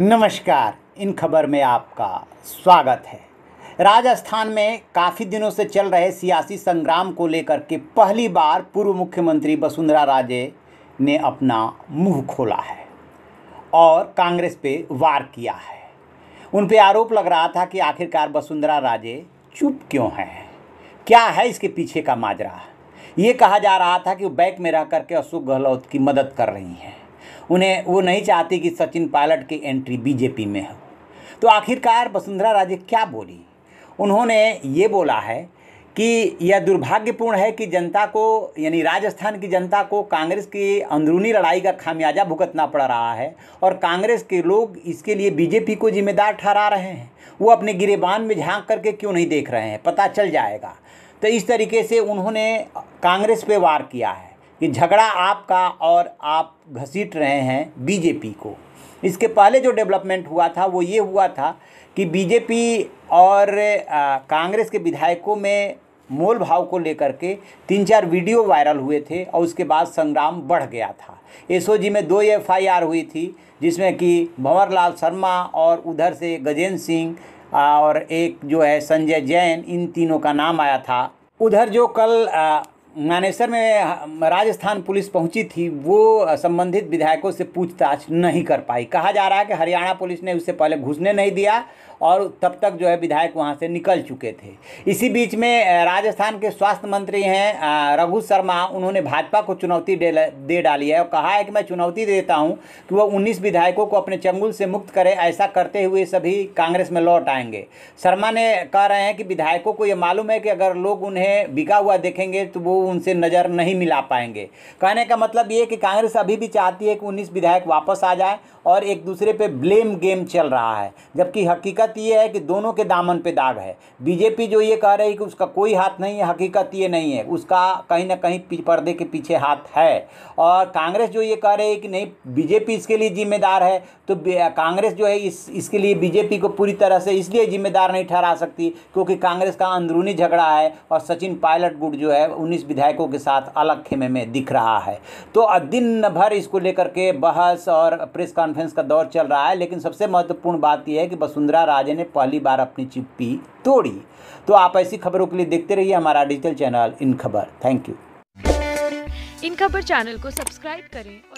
नमस्कार इन खबर में आपका स्वागत है राजस्थान में काफ़ी दिनों से चल रहे सियासी संग्राम को लेकर के पहली बार पूर्व मुख्यमंत्री वसुंधरा राजे ने अपना मुंह खोला है और कांग्रेस पे वार किया है उन पे आरोप लग रहा था कि आखिरकार वसुंधरा राजे चुप क्यों हैं क्या है इसके पीछे का माजरा ये कहा जा रहा था कि वो बैक में रह करके अशोक गहलोत की मदद कर रही हैं उन्हें वो नहीं चाहती कि सचिन पायलट की एंट्री बीजेपी में हो तो आखिरकार वसुंधरा राजे क्या बोली उन्होंने ये बोला है कि यह दुर्भाग्यपूर्ण है कि जनता को यानी राजस्थान की जनता को कांग्रेस की अंदरूनी लड़ाई का खामियाजा भुगतना पड़ रहा है और कांग्रेस के लोग इसके लिए बीजेपी को जिम्मेदार ठहरा रहे हैं वो अपने गिरेबान में झांक करके क्यों नहीं देख रहे हैं पता चल जाएगा तो इस तरीके से उन्होंने कांग्रेस पे वार किया है कि झगड़ा आपका और आप घसीट रहे हैं बीजेपी को इसके पहले जो डेवलपमेंट हुआ था वो ये हुआ था कि बीजेपी और कांग्रेस के विधायकों में मोल भाव को लेकर के तीन चार वीडियो वायरल हुए थे और उसके बाद संग्राम बढ़ गया था एसओजी में दो एफआईआर हुई थी जिसमें कि भंवरलाल शर्मा और उधर से गजेंद्र सिंह और एक जो है संजय जैन इन तीनों का नाम आया था उधर जो कल मानेसर में राजस्थान पुलिस पहुंची थी वो संबंधित विधायकों से पूछताछ नहीं कर पाई कहा जा रहा है कि हरियाणा पुलिस ने उससे पहले घुसने नहीं दिया और तब तक जो है विधायक वहां से निकल चुके थे इसी बीच में राजस्थान के स्वास्थ्य मंत्री हैं रघु शर्मा उन्होंने भाजपा को चुनौती दे डाली है और कहा है कि मैं चुनौती देता हूँ कि वह उन्नीस विधायकों को अपने चंगुल से मुक्त करे ऐसा करते हुए सभी कांग्रेस में लौट आएंगे शर्मा ने कह रहे हैं कि विधायकों को ये मालूम है कि अगर लोग उन्हें बिका हुआ देखेंगे तो वो उनसे नज़र नहीं मिला पाएंगे कहने का मतलब ये कि कांग्रेस अभी भी चाहती है कि उन्नीस विधायक वापस आ जाए और एक दूसरे पे ब्लेम गेम चल रहा है जबकि हकीकत ये है कि दोनों के दामन पे दाग है बीजेपी जो ये कह रही है कि उसका कोई हाथ नहीं है हकीकत ये नहीं है उसका कहीं ना कहीं पर्दे के पीछे हाथ है और कांग्रेस जो ये कह रही है कि नहीं बीजेपी इसके लिए जिम्मेदार है तो कांग्रेस जो है इस इसके लिए बीजेपी को पूरी तरह से इसलिए जिम्मेदार नहीं ठहरा सकती क्योंकि कांग्रेस का अंदरूनी झगड़ा है और सचिन पायलट गुट जो है उन्नीस विधायकों के साथ अलग खेमे में दिख रहा है तो दिन भर इसको लेकर के बहस और प्रेस कॉन्फ्रेंस का दौर चल रहा है लेकिन सबसे महत्वपूर्ण बात यह है कि वसुंधरा राजे ने पहली बार अपनी चिप्पी तोड़ी तो आप ऐसी खबरों के लिए देखते रहिए हमारा डिजिटल चैनल इन खबर थैंक यू इन खबर चैनल को सब्सक्राइब करें